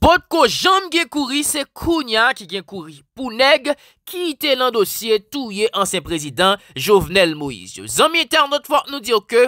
Bot ko jom gen kouri se kounya ki gen kouri pou neg ki ite lan dosye touye ansen prezident Jovenel Moise. Zanmye ter not fote nou dire ke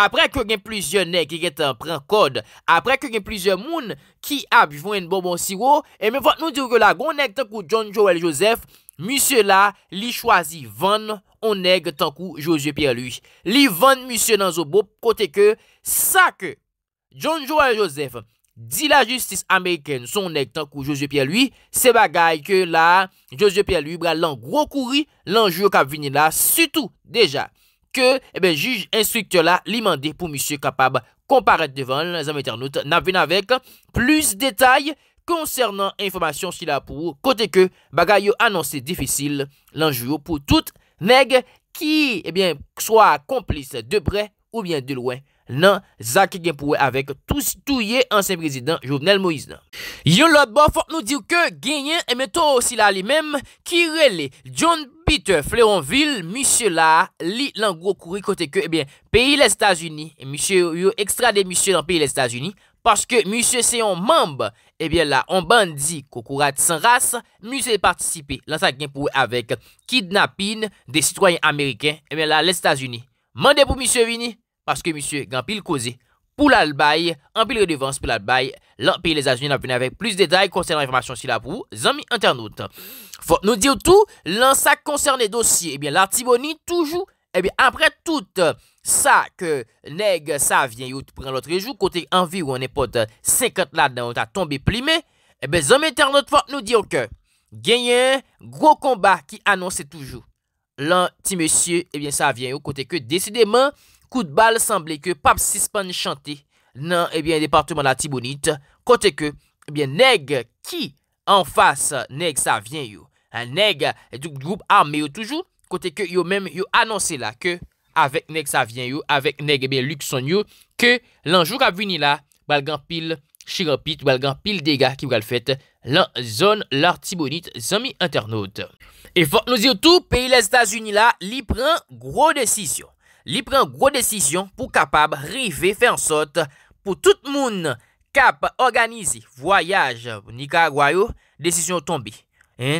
apre ke gen plizye neg ki gen tan pren kode, apre ke gen plizye moun ki ap jwen bonbon siwo, e men fote nou dire ke la gon neg tan kou John Joel Joseph, misye la li chwazi van o neg tan kou Josie Pierre-Louis. Li van misye nan zo bo pote ke sa ke John Joel Joseph. Di la justis Ameriken son neg tankou Josie Pierre-Louis, se bagay ke la Josie Pierre-Louis bral an grokouri l'anjou kap vini la. Soutou deja ke eh juj instrikte la li mande pou misye kapab komparet devan lansan meternout na vini avek plus detay konsernan informasyon si la pou kote ke bagay yo anonsi defisil l'anjou pou tout neg ki soa komplis de bre ou bien de louen. nan zaki genpouwe avek tou si touye ansen prezident Jovenel Moïse nan. Yo lòt bo, fòk nou dir ke genyen, e men tou osi la li menm, ki rele John Peter Fleuronville, misye la li lan gro kouri kote ke, e ben, peyi le Stas Unis, e misye yo ekstra de misye lan peyi le Stas Unis, paske misye seyon mamb, e ben la, on bandi koukourat san ras, misye de partisipe lan zaki genpouwe avek, kidnapin de sitwoyen Ameriken, e ben la, le Stas Unis. Mande pou misye vini. Paske monsye gan pil koze pou la lbay, an pil redevans pou la lbay, lan pil le zazunye nan pwene avek plis detay konsen an informasyon si la pou zami anternote. Fok nou diyo tou, lan sa konserne dosye, ebyen eh lantiboni toujou, ebyen eh apre tout sa ke neg sa vyen yo pou pran lotre jou, kote envi ou an epote 50 lad nan ou ta tombe plime, ebyen zami anternote fok nou diyo ke genyen gro komba ki anonsen toujou. Lan ti monsye, ebyen eh sa vyen yo kote ke deside man, Kout eh eh eh, bal semble ke pap sispan chante nan ebyen departement la tibonit. Kote ke ebyen neg ki an fasa neg sa vyen yo. Neg e dik group arme yo toujou. Kote ke yo men yo anonse la ke avek neg sa vyen yo, avek neg ebyen luk son yo. Ke lanjou ka vwini la, balgan pil chirapit, balgan pil dega ki wkal fet lan zon la tibonit zami internaut. E fok nou ziyo tou, peyi la Stasiuni la li pran gro desisyon. Li pren gwo desisyon pou kapab rive fè ansot pou tout moun kap organize voyaj ni kagwayo, desisyon tonbi.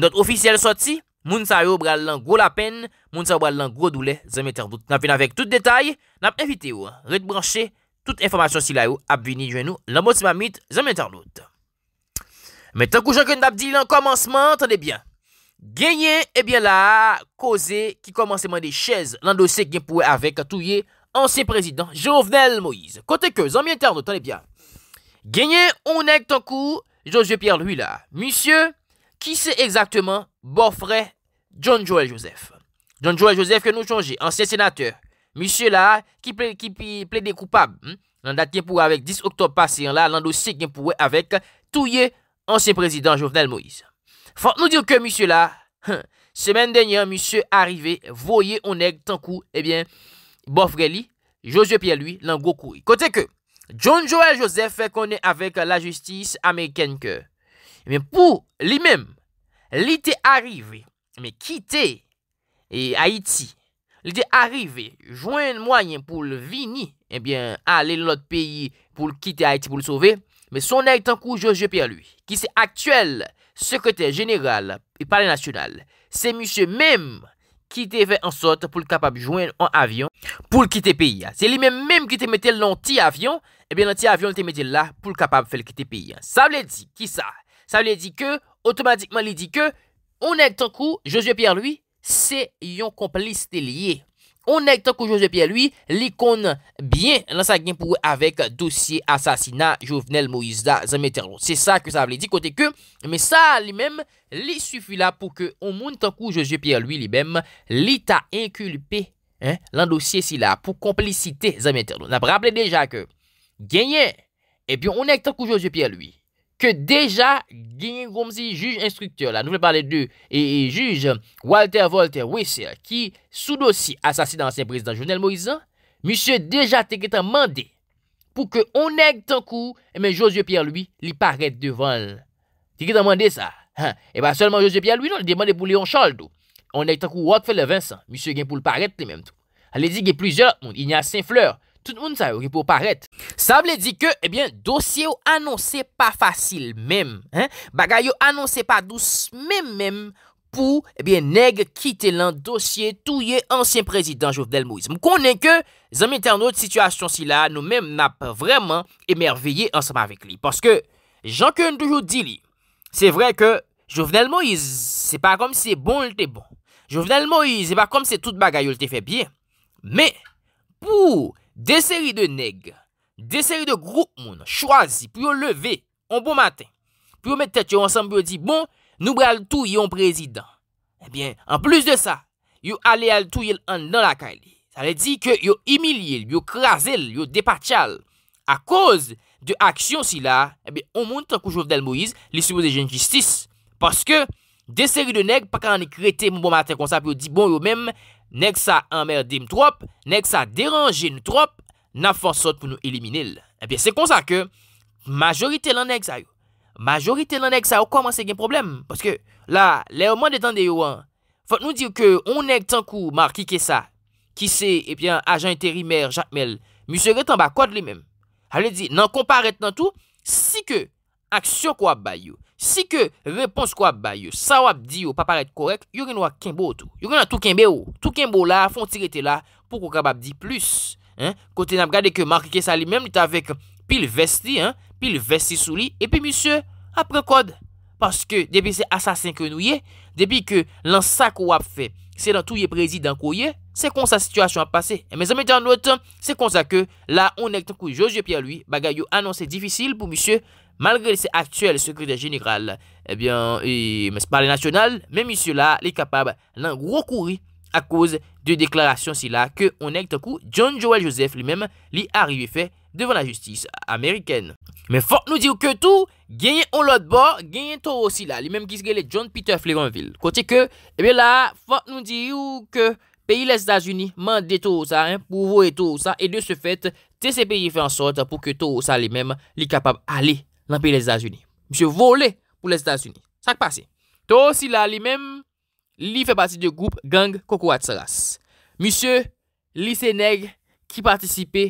Not ofisyel soti, moun sa yo bral lan gwo la pen, moun sa yo bral lan gwo doule, zem interlout. Nap vin avèk tout detay, nap evite ou, ret branche, tout informasyon si la yo ap vinit jwen nou, la moti ma mit, zem interlout. Metan kou jok en ap di lan komansman, tan debyan. Genye, ebyen la, koze ki komanseman de chez lando se genpouwe avek touye ansen prezident Jouvenel Moïse. Kote ke, zanmien terno, tan ebyen. Genye, ou nek ton kou, Jouvenel Moïse, misye, ki se exakteman bofre John Joel Joseph. John Joel Joseph ke nou chanje, ansen senateur. Misye la, ki ple de koupab, lando se genpouwe avek touye ansen prezident Jouvenel Moïse. Fante nou dir ke, misye la, semen denyan, misye arive, voye onèk, tankou, ebyen, Boffrelli, Josie Pierre, lui, l'angoku. Kote ke, John Joel Joseph fè konè avèk la justis Amerikenke. Ebyen, pou li mèm, li te arive, ebyen, kitè e Haiti, li te arive, jwen mwanyen pou l'vini, ebyen, ale lè lòt peyi pou l'kitè Haiti pou l'sove, mè sonèk, tankou, Josie Pierre, lui, ki se aktuel, sekretèr jenèral, parè national, se mèm mèm ki te fè an sot pou l'kapab jwen an avyon pou l'kite peyi. Se li mèm mèm ki te metè l'anti-avyon, e eh bè l'anti-avyon te metè lè pou l'kapab fè l'kite peyi. Sa blè di, ki sa, sa blè di ke, otomatikman li di ke, ou nèk tan kou, Josie Pierre lui, se yon komplis te liye. On est tant que pierre lui l'icône bien dans sa pour avec dossier assassinat Jovenel Moïse da C'est ça que ça veut dire, côté que, mais ça lui-même, il suffit là pour que on monte tant que pierre lui lui-même, l'ita inculpé hein, dans dossier si là pour complicité Zameterlo. On a rappelé déjà que, gagné, et bien on est tant que pierre lui que déjà, Guigny Gomzi, juge instructeur, là, nous voulons parler de et, juge Walter Walter Wessel, qui, sous dossier assassinat ancien président Jovenel Moïse, monsieur déjà te demandé pour que on ait tant coup, mais eh Josué Pierre, lui, il paraît devant. Tu as demandé, ça. Et hein? pas eh seulement Josué Pierre, lui, non, il demandé pour Léon Charles, On ait tant coup Rockefeller Vincent, monsieur Gain pour le paraître, lui-même, tout. Allez dit qu'il y a plusieurs, il y a Saint-Fleur, Tout moun sa yon ripo paret. Sa ble di ke, ebyen, eh dosye ou annonse pa fasil, mem, he, bagay ou annonse pa dous, mem, mem, pou, ebyen, eh neg, kite lan dosye touye ansyen prezident Jouvenel Moïse. M konen ke, zanmite anot situasyon si la, nou mem nap vreman emerveye ansanm avek li. Paske, janke yon toujou di li, se vre ke, Jouvenel Moïse, se pa kom se bon lte bon. Jouvenel Moïse, se pa kom se tout bagay ou lte febye. Me, pou, De seri de neg, de seri de grou moun chwazi pou yo leve bon bon, yon bon maten, pou yo mette tet yo ansan pou yo di, bon, nou be al tou yon prezident. Ebyen, eh an plus de sa, yo ale al tou yon an nan la kaile. Sa le di ke yo imilye, yo krasel, yo depachal. A koz de aksyon si la, ebyen, eh an moun tankoujouf del Moïse, li soubo de genjistis. Paske, de seri de neg, pa kan an ekrete moun bon maten kon sa, pou yo di, bon, yo menm, Nèk sa amèrdim trop, nèk sa deranje nou trop, nan fansot pou nou elimine l. Epi, se konsa ke, majorite lan nèk sa yo. Majorite lan nèk sa yo kwa manse gen problem. Paske, la, lè oman detande yo an. Fote nou dir ke, on nèk tankou marki ke sa. Ki se, epi an, ajan teri mèr, jatmel, mousse retan ba kwa dli mèm. Hale di, nan komparet nan tou, si ke, ak syo kwa bay yo. Si ke repons kwa ba yo, sa wap di yo pa paret korek, yorin wak kenbo to. Yorin wak tou kenbe yo. Tou kenbo la, fon tirete la, pou koka wap di plus. Kote nam gade ke Mark Kessali, mèm li ta vek pil vesti, pil vesti sou li. E pi, misye, apre kode. Paske, debi se asasin krenou ye, debi ke lan sa kwa wap fe, se lan tou ye prezi dan kou ye, se kon sa situasyon ap pase. E me zanme jan nou etan, se kon sa ke, la, on ek ten kou Josie Pierre lui, bagay yo anons se difisil pou misye, Malgrè se aktuel sekretè genigral, ebyen, eh mè s'parle nasyonal, mè misyo la li kapab nan grokouri a kouz de deklarasyon sila ke onèk takou John Joel Joseph li mèm li arive fè devan la justis Ameriken. Mè fòk nou di ou ke tou, genyen ou lot bo, genyen tou ou sila, li mèm ki s'gele John Peter Fleganville. Kote ke, ebyen eh la, fòk nou di ou ke, peyi le Stasuni mande tou ou sa, pou vou etou ou sa, e de se fèt, te se peyi fè ansot pou ke tou ou sa li mèm li kapab ale. nan peye les Etats-Unis. Monsie volé pou les Etats-Unis. Sak pase. To si la li mem, li fè pati de goup gang Kokowat Saras. Monsie, li sè nèg ki patisipe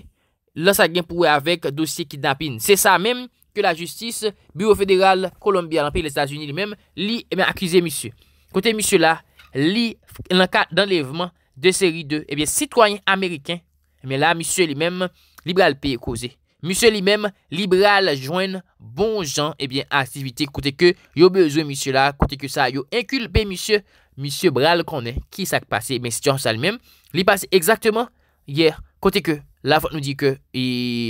lan sa genpouè avèk dosye ki dapin. Se sa mem ke la justice, bureau fèderal kolombia nan peye les Etats-Unis li mem, li akize monsie. Kote monsie la, li lanka d'enlèvman de seri 2, ebyen eh sitwanyen amèrikèn, ebyen la monsie li mem, liberal peye koze. Misyè li mèm li bral jwen bon jan ebyen aktivite kote ke yo bezwen misyè la kote ke sa yo inkulpe misyè. Misyè bral konen ki sak pase men sityon sal mèm li pase exaktman yer kote ke la fote nou di ke. E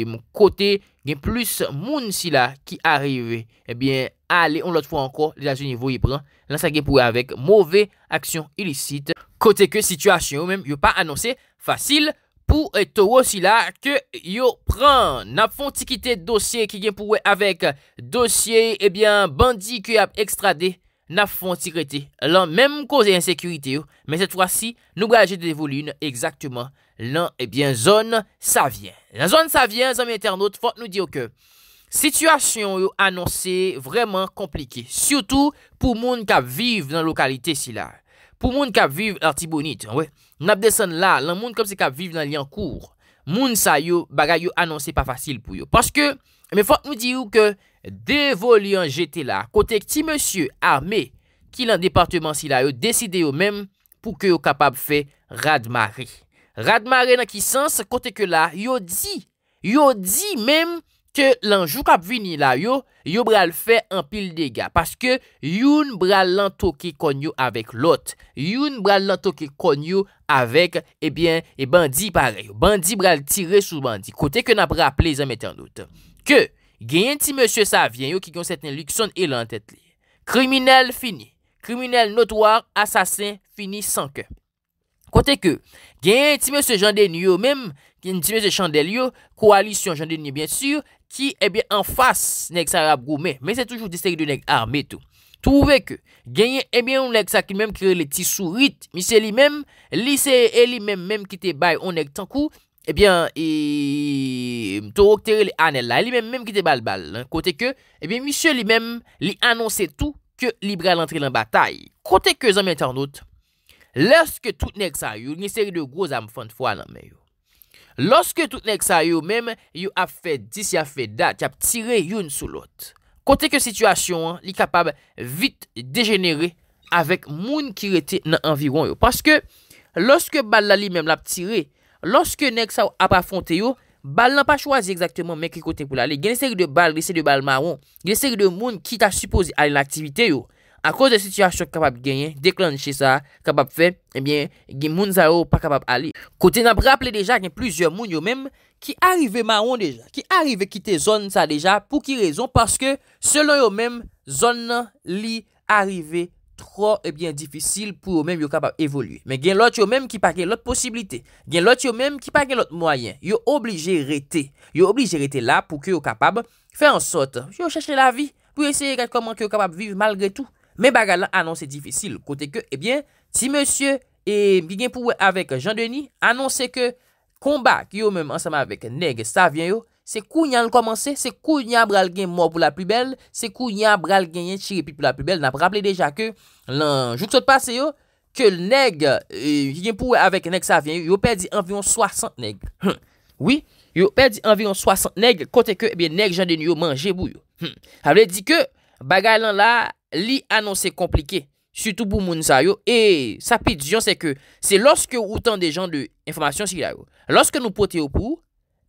my kote gen plus moun si la ki arive ebyen eh ale on lot fwa anko li la sou nivou yi pran lan sa gen pouwe avek. Mouve aksyon ilisite kote ke situasyon yo mèm yo pa anonsen fasil. Pou eto wosila ke yo pran nap fontikite dosye ki genpouwe avek dosye ebyen bandi ki ap ekstrade nap fontikite. Lan menm kouze insekurite yo, men set fwa si nou gaje devolune exaktman lan ebyen zon sa vyen. Lan zon sa vyen zon men internot fote nou diyo ke situasyon yo anonsi vreman komplike. Siyoutou pou moun kap vive nan lokalite sila. Pou moun kap vive arti bonite. Wey. N ap desan la, lan moun kom se kap viv nan li an kour, moun sa yo bagay yo anonsen pa fasil pou yo. Paske, men fote nou di yo ke devol yon jete la, kote ke ti monsye arme ki lan departement si la yo deside yo men pou ke yo kapab fe Radmarie. Radmarie nan ki sens, kote ke la, yo di, yo di men... Ke lanjou kap vini la yo, yo bral fè anpil dega. Paske youn bral lantouke konyo avek lot. Youn bral lantouke konyo avek e bandi pare yo. Bandi bral tire sou bandi. Kote ke nan bral pleza meten lout. Ke genyen ti monsye sa vyen yo ki gyon seten luk son elan tet li. Kriminel fini. Kriminel notwar, asasin fini sanke. Kote ke genyen ti monsye jandeni yo mem, genyen ti monsye chandel yo, koalisyon jandeni bien sur yo, Ki, ebyen, an fas nek sa rab gome, men se toujou de seri de nek arme tou. Touve ke, genyen, ebyen, ou nek sa ki mèm kire le ti sou rit, misye li mèm, li se e li mèm mèm ki te bay ou nek tan kou, ebyen, e, mtou rok tere li anel la, e li mèm mèm ki te bal bal. Kote ke, ebyen, misye li mèm li anonsè tou ke li bral antre lan batay. Kote ke, zanmen tarnot, lerske tout nek sa, yon nye seri de groz am fante fwa nan men yo. Lorske tout nèk sa yo mèm, yo ap fè dis, yo ap fè dat, yo ap tire yon sou lot. Kote ke situasyon an, li kapab vit degenere avèk moun ki rete nan environ yo. Paske, lorske bal la li mèm ap tire, lorske nèk sa yo ap afonte yo, bal nan pa chwazi ekzaktèman mèk ki kote pou la li. Gè lè sèri de bal, gè lè sèri de bal maron, gè lè sèri de moun ki ta suppose alè l'aktivite yo. An konz de sityasyon kapap genyen, deklanche sa, kapap fe, ebyen, gen moun zaro pa kapap ali. Kote nan praple deja gen plizyon moun yo menm ki arrive maron deja, ki arrive kite zon sa deja pou ki rezon, paske selon yo menm, zon li arrive tro ebyen difisil pou yo menm yo kapap evolye. Men gen lot yo menm ki pa gen lot posibilite, gen lot yo menm ki pa gen lot mwayen, yo oblije rete, yo oblije rete la pou ki yo kapap fe ansot, yo chache la vi pou eseye gade koman ki yo kapap vive malgre tou, Men baga lan anonsè difisil. Kote ke, ebyen, ti monsye, e bi genpouwe avèk jan deni, anonsè ke, komba ki yo mèm ansama avèk neg sa euh, vyen yo, se kou nyan l komansè, se kou nyan bral gen mò pou la pi bel, se kou nyan bral gen yen chire pi pou la pi bel, nap rapple deja ke, lan jouk sot pase yo, ke neg, e bi genpouwe avèk neg sa vyen yo, yo perdi anvyon 60 neg. Oui, yo perdi anvyon 60 neg, kote ke, ebyen, eh neg jan deni yo manje bou yo. Havè di ke, baga lan la, li anonsè komplike, sütou pou moun sa yo, e sa pidjyon se ke, se loske ou tan de jan de informasyon si la yo, loske nou pote yo pou,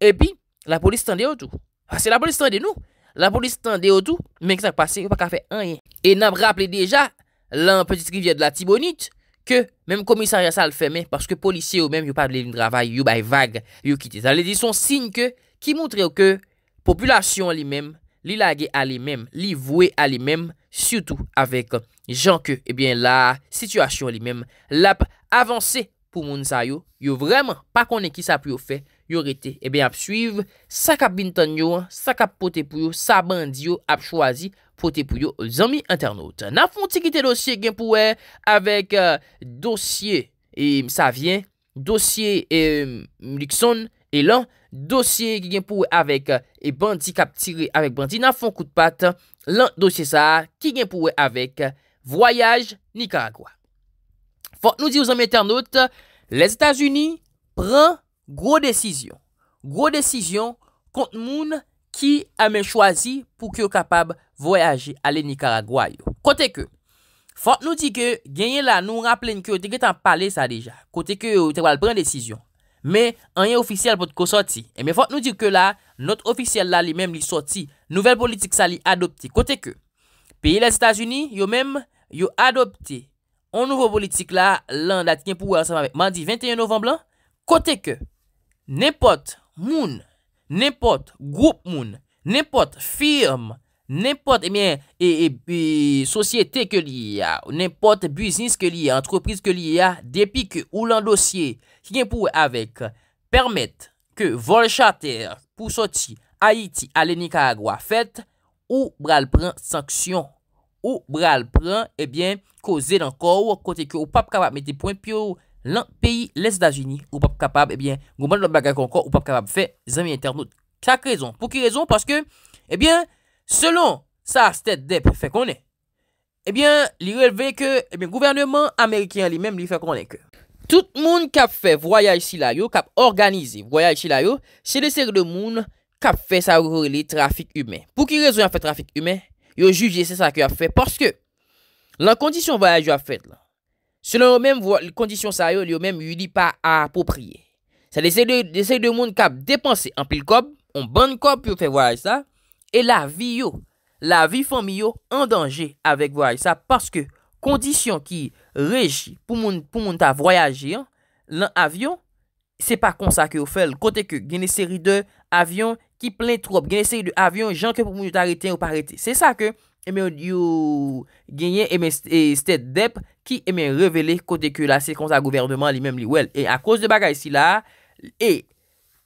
e pi, la polis tan de yo tou, se la polis tan de nou, la polis tan de yo tou, menk sa kpase, yo pa ka fe anye, e nan rapple deja, lan petit rivye de la tibonit, ke, menm komisaryen sa al fème, paske polisye yo menm, yo pa blè vign dravay, yo bay vag, yo kite, sa le di son sinke, ki moutre yo ke, populasyon li menm, li lage a li mem, li vwe a li mem, syoutou avek jan ke ebyen eh la sityasyon li mem, lap avanse pou moun sa yo, yo vremen pa konen ki sa pou yo fe, yo rete ebyen eh ap suive, sa kap bintan yo, sa kap pote pou yo, sa bandi yo ap chwazi pote pou yo, zami internaut. Na fonte ki te dosye gen pou e, avek euh, dosye, e sa vyen, dosye, e mlikson, e lan, Dosye ki gen pouwe avèk e euh, bandi kap tire avèk bandi nan fon kout pat, lant dosye sa ki gen pouwe avèk euh, voyaj Nicaragua. Fote nou di yo zan men ternote, les Etats-Unis pren gro decizyon. Gro decizyon kont moun ki amen chwazi pou ki yo kapab voyaje ale Nicaragwayo. Kote ke, fote nou di ke genye la nou rapple nke yo teke tan pale sa deja. Kote ke yo te wale pren decizyon. Mè, an yè ofisyel pou te kosoti. E mè fote nou di ke la, not ofisyel la li mèm li soti, nouvel politik sa li adopti. Kote ke, piye la Stasiuni, yo mèm, yo adopti, an nouvo politik la, lan dati gen pou wè, mèm di 21 novemb lan, kote ke, ne pot moun, ne pot group moun, ne pot firme, Nèmpote, ebyen, eh sosyete ke li yè, nèmpote biznis ke li yè, antropriz ke li yè, depi ke ou lan dosye ki gen pou avèk, permèt ke volchater pou soti Haiti alè ni Karagwa fèt, ou bral prèn sanksyon. Ou bral prèn, ebyen, kozè lankò ou, kote ke ou pap kapab mette point pi ou lan peyi lès da jini. Ou pap kapab, ebyen, ou pap kapab fèt zami internet. Kak rezon. Pou ki rezon, paske, ebyen, eh Selon sa stèp dèp fè konè, ebyen li releve ke, ebyen gouvernement Amerikien li mèm li fè konè ke. Tout moun kap fè voyaj si la yo, kap organize voyaj si la yo, se lè sèk de moun kap fè sa ouro li trafik humè. Pou ki rezonan fè trafik humè, yo juje se sa ki yo fè, porske la kondisyon voyaj yo a fèd la. Selon yo mèm kondisyon sa yo, yo mèm yu li pa apopriye. Se lè sèk de moun kap dépansè an pil kop, an ban kop yo fè voyaj sa, E la vi yo, la vi fami yo, en danje avek voyaj sa, paske kondisyon ki reji pou moun ta voyajir, lan avyon, se pa konsa ki yo fel, kote ke geni seri de avyon ki plen trop, geni seri de avyon jan ke pou moun ta reten ou pa reten. Se sa ke, eme yo genye eme sted dep ki eme revele kote ke la sekonsa gouvernement li mem li wel. E a kos de bagay si la, e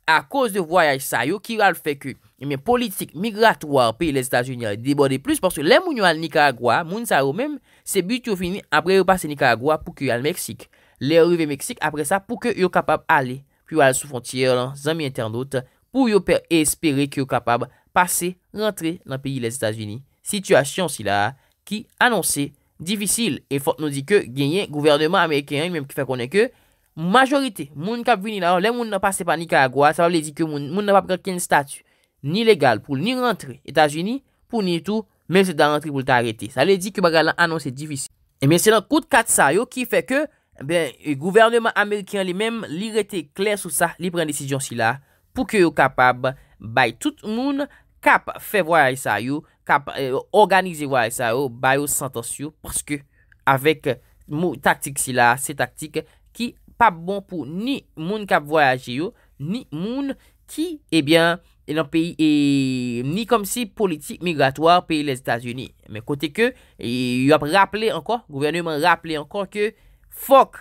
a kos de voyaj sa yo, ki al fek yo Ymen politik migratoir Pili les Etats-Unis E debode plus Porske le moun yo al Nicaragua Moun sa ou men Se but yo fini Apre yo pase Nicaragua Pou ke yo al Meksik Le yo rive Meksik Apre sa pou ke yo kapab ale Pou yo ale sou fontier Zami internet Pou yo per espere Ki yo kapab Pase rentre Nan pili les Etats-Unis Sityasyon si la Ki anonsi Difisil E fote nou di ke Genyen gouvernement Ameriken Ymen ki fè konen ke Majorite Moun kap vini la Le moun nan pase pa Nicaragua Sa wale di ke Moun nan pa preken statu Ni legal pou ni rentre Etats-Unis pou ni tout men se da rentre pou te arete. Sa le di ki baga lan anons se difis. E men se nan kout kat sa yo ki fe ke, be, gouvernement Amerikyan li men li rete kler sou sa, li pren desijon si la, pou ke yo kapab bay tout moun kap fe voyaje sa yo, kap eh, organize voyaje sa yo, bay yo sentos yo, porske avek mou taktik si la, se taktik, ki pa bon pou ni moun kap voyaje yo, ni moun, Ki, ebyen, eh nan eh, peyi eh, ni kom si politik migratoir peyi les Etats-Unis. Men kote ke, yon raple ankon, gouverneurman raple ankon ke, fok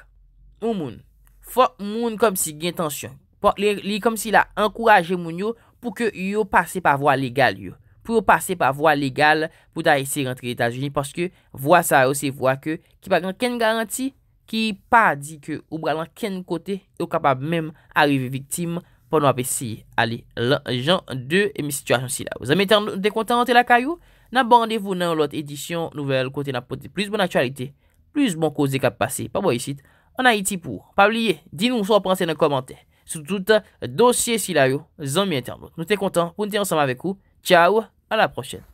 moun, fok moun kom si gen tansyon. Lè yon kom si la ankoraje moun yo pou ke yon pase pa vwa legal yo. Pou yo pase pa vwa legal pou ta esi rentre Etats-Unis. Paske, vwa sa yo se vwa ke, ki pa gen ken garanti, ki pa di ke ou bralan ken kote yo kapab mem arive viktim, nous apprécier. Allez, les 2 de mes situations là. Vous avez été content de la caillou? N'a rendez-vous dans l'autre édition nouvelle côté n'a pas plus bonne actualité, plus bon cause qui ont passé. Pas bon ici. En Haïti pour. Pas oublier. Dis-nous ce que vous dans les commentaires. Sur tout dossier si là, vous avez été content. Nous sommes content on ensemble avec vous. Ciao. À la prochaine.